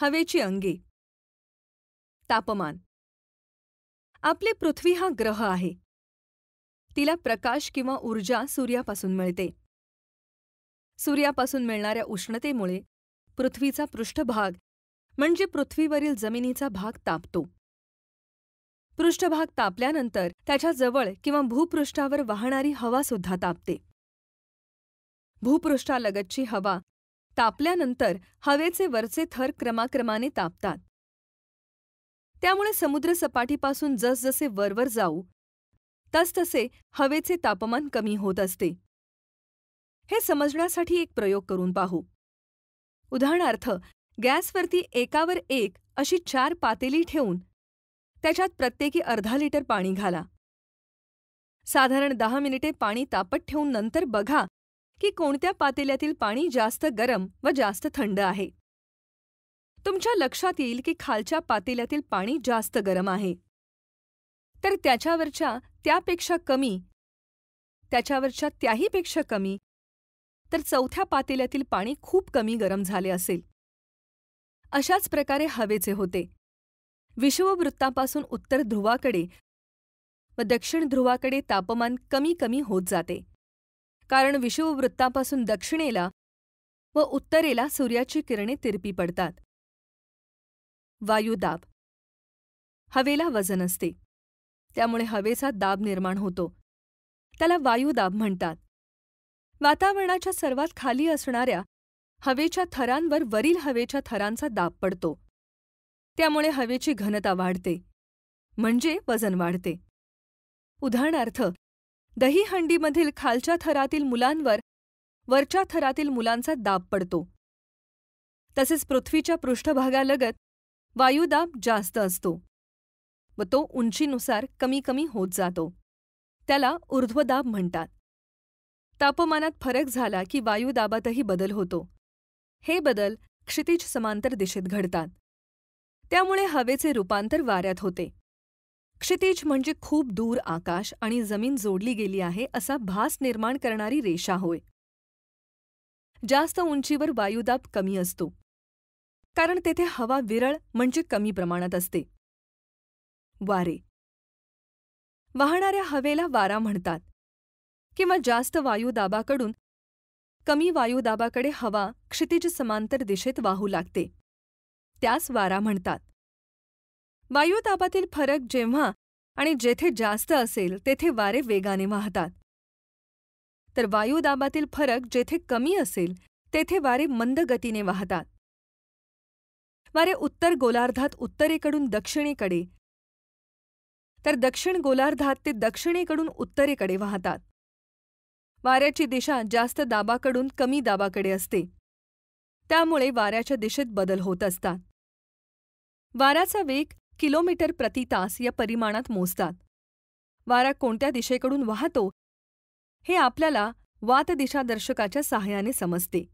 हवेची अंगी तापमान आपली पृथ्वी हा ग्रह आहे तिला प्रकाश किंवा ऊर्जा सूर्यापासून मिळते सूर्यापासून मिळणाऱ्या उष्णतेमुळे पृथ्वीचा पृष्ठभाग म्हणजे पृथ्वीवरील जमिनीचा भाग तापतो पृष्ठभाग तापल्यानंतर त्याच्या जवळ किंवा भूपृष्ठावर वाहणारी हवा सुद्धा तापते भूपृष्ठालगतची हवा तापल्यानंतर हवेचे वरचे थर क्रमाक्रमाने तापतात त्यामुळे समुद्रसपाटीपासून जसजसे वरवर जाऊ तसतसे हवेचे तापमान कमी होत असते हे समजण्यासाठी एक प्रयोग करून पाहू उदाहरणार्थ गॅसवरती एकावर एक अशी चार पातेली ठेवून त्याच्यात प्रत्येकी अर्धा लिटर पाणी घाला साधारण दहा मिनिटे पाणी तापत ठेवून नंतर बघा की कोणत्या पातेल्यातील पाणी जास्त गरम व जास्त थंड आहे तुमच्या लक्षात येईल की खालच्या पातेल्यातील पाणी जास्त गरम आहे तर त्याच्यावरच्या त्यापेक्षा कमी त्याच्यावरच्या त्याहीपेक्षा कमी तर चौथ्या पातेल्यातील पाणी खूप कमी गरम झाले असेल अशाच प्रकारे हवेचे होते विषुववृत्तापासून उत्तर ध्रुवाकडे व दक्षिण ध्रुवाकडे तापमान कमी कमी होत जाते कारण विषुववृत्तापासून दक्षिणेला व उत्तरेला सूर्याची किरणे तिरपी पडतात वायुदाब हवेला वजन असते त्यामुळे हवेचा दाब निर्माण होतो त्याला वायुदाब म्हणतात वातावरणाच्या सर्वात खाली असणाऱ्या हवेच्या थरांवर वरील हवेच्या थरांचा दाब पडतो त्यामुळे हवेची घनता वाढते म्हणजे वजन वाढते उदाहरणार्थ दहीहंडीमधील खालच्या थरातील मुलांवर वरच्या थरातील मुलांचा दाब पडतो तसेच पृथ्वीच्या पृष्ठभागालगत वायुदाब जास्त असतो व तो उंचीनुसार कमी कमी होत जातो त्याला ऊर्ध्वदाब म्हणतात तापमानात फरक झाला की वायुदाबातही बदल होतो हे बदल क्षितिज समांतर दिशेत घडतात त्यामुळे हवेचे रूपांतर वाऱ्यात होते क्षितिज म्हणजे खूप दूर आकाश आणि जमीन जोडली गेली आहे असा भास निर्माण करणारी रेषा होय जास्त उंचीवर वायुदाब कमी असतो कारण तेथे हवा विरळ म्हणजे कमी प्रमाणात असते वारे वाहणाऱ्या हवेला वारा म्हणतात किंवा जास्त वायुदाबाकडून कमी वायुदाबाकडे हवा क्षितिज समांतर दिशेत वाहू लागते त्यास वारा म्हणतात वायुदाबातील फरक जेव्हा आणि जेथे जास्त असेल तेथे वारे वेगाने वाहतात तर वायुदाबातील फरक जेथे कमी असेल तेथे वारे मंद गतीने वाहतात वारे उत्तर गोलार्धात उत्तरेकडून दक्षिणेकडे तर दक्षिण गोलार्धात ते दक्षिणेकडून उत्तरेकडे वाहतात वाऱ्याची दिशा जास्त दाबाकडून कमी दाबाकडे असते त्यामुळे वाऱ्याच्या दिशेत बदल होत असतात वाऱ्याचा वेग किलोमीटर प्रति तास या परिमाणात मोजतात वारा कोणत्या दिशेकडून वाहतो हे आपल्याला वातदिशादर्शकाच्या सहाय्याने समजते